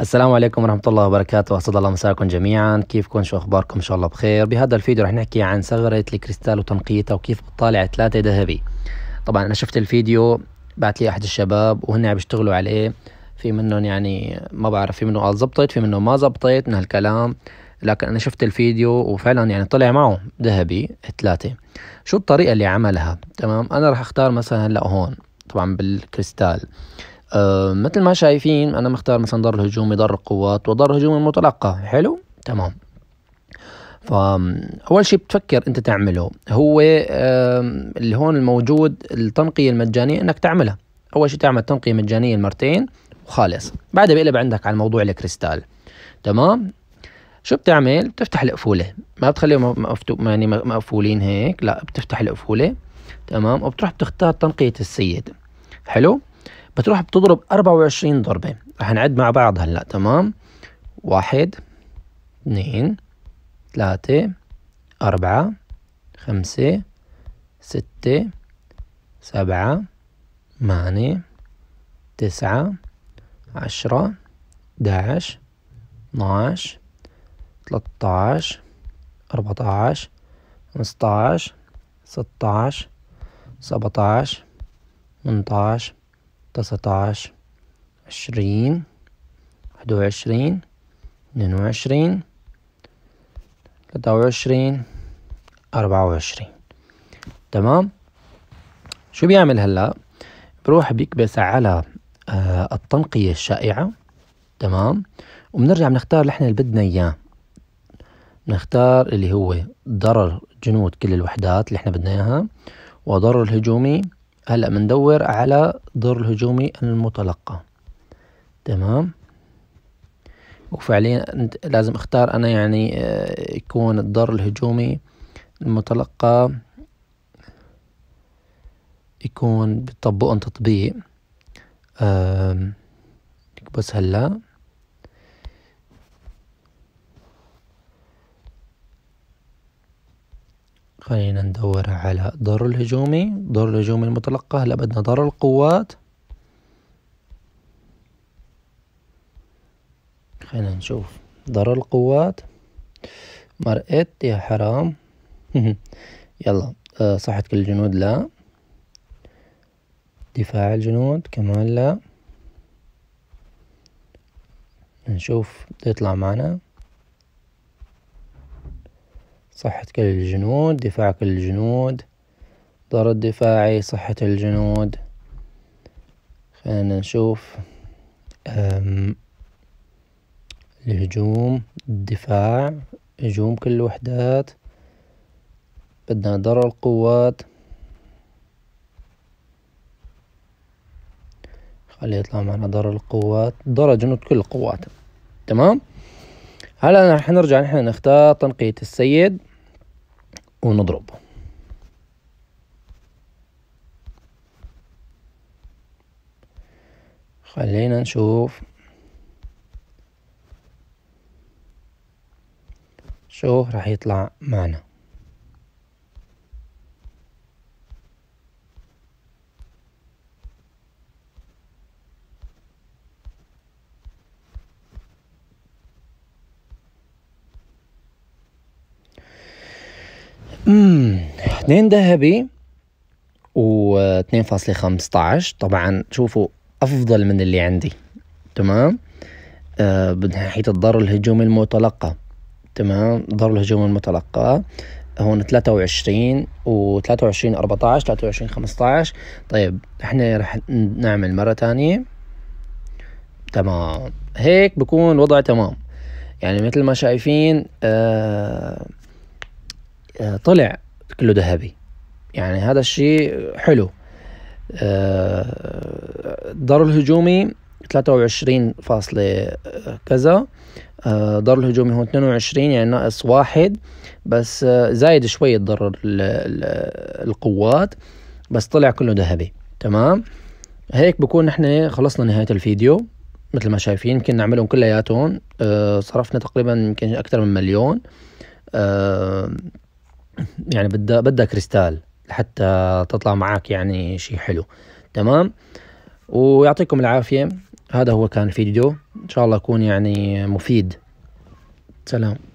السلام عليكم ورحمة الله وبركاته أسعد الله مساكم جميعا كيفكم شو أخباركم إن شاء الله بخير بهذا الفيديو رح نحكي عن ثغرة الكريستال وتنقيتها وكيف بتطالع ثلاثة ذهبي طبعا أنا شفت الفيديو بعت لي أحد الشباب وهن عم يشتغلوا عليه في منهم يعني ما بعرف في منه قال زبطت في منه ما زبطت من هالكلام لكن أنا شفت الفيديو وفعلا يعني طلع معه ذهبي ثلاثة شو الطريقة اللي عملها تمام أنا رح أختار مثلا هلا هون طبعا بالكريستال أه مثل ما شايفين انا مختار مثلا ضرر هجومي ضرر قوات وضرر هجومي المتلقى حلو تمام فأول شيء بتفكر أنت تعمله هو اللي هون الموجود التنقية المجانية أنك تعملها أول شيء تعمل تنقية مجانية مرتين وخالص بعدها بقلب عندك على موضوع الكريستال تمام شو بتعمل بتفتح القفولة ما بتخليهم مفتو... يعني مقفولين هيك لا بتفتح القفولة تمام وبتروح بتختار تنقية السيد حلو بتروح بتضرب 24 ضربة رح نعد مع بعض هلأ تمام واحد اثنين ثلاثة أربعة خمسة ستة سبعة ثمانية تسعة عشرة داعش اتناش تلتاعش أربعتاعش خمستاعش ستاعش سبعتاش 18 تسعة عشر عشرين واحد وعشرين اثنين وعشرين ثلاثة وعشرين أربعة وعشرين تمام شو بيعمل هلا بروح بيكبس على آه التنقية الشائعة تمام وبنرجع بنختار اللي احنا اللي بدنا اياه بنختار اللي هو ضرر جنود كل الوحدات اللي احنا بدنا اياها وضرر الهجومي هلا بندور على دور الهجومي المتلقى تمام وفعليا لازم اختار انا يعني آه، يكون الدور الهجومي المتلقى يكون بتطبقهم تطبيق بس هلا خلينا ندور على ضرر الهجومي ضرر الهجومي المتلقى هلا بدنا ضرر القوات خلينا نشوف ضرر القوات مرقت يا حرام يلا آه صحة كل الجنود لا دفاع الجنود كمان لا نشوف بده يطلع معنا صحتك للجنود دفاعك للجنود ضرر دفاعي صحة الجنود خلينا نشوف أم الهجوم الدفاع هجوم كل الوحدات بدنا ضرر القوات خلي يطلع معنا ضرر القوات ضرر جنود كل القوات تمام هلا رح نرجع نحن نختار تنقية السيد ونضربه خلينا نشوف شو راح يطلع معنا 2 ذهبي و 2.15 طبعا شوفوا افضل من اللي عندي تمام آه، من آه ناحيه الضر الهجومي المتلقى تمام ضر الهجوم المتلقى هون 23 و 23 14 23 15 طيب احنا رح نعمل مره ثانيه تمام هيك بكون وضع تمام يعني مثل ما شايفين آه آه، طلع كله ذهبي يعني هذا الشيء حلو الدور آه، الهجومي 23 فاصلة كذا ضرر آه، الهجومي هو 22 يعني ناقص واحد بس زايد شوي ضرر القوات بس طلع كله ذهبي تمام هيك بكون نحن خلصنا نهاية الفيديو مثل ما شايفين يمكن نعملهم كلياتهم صرفنا تقريبا يمكن أكثر من مليون يعني بدها بدها كريستال لحتى تطلع معك يعني شيء حلو تمام ويعطيكم العافية هذا هو كان الفيديو إن شاء الله يكون يعني مفيد سلام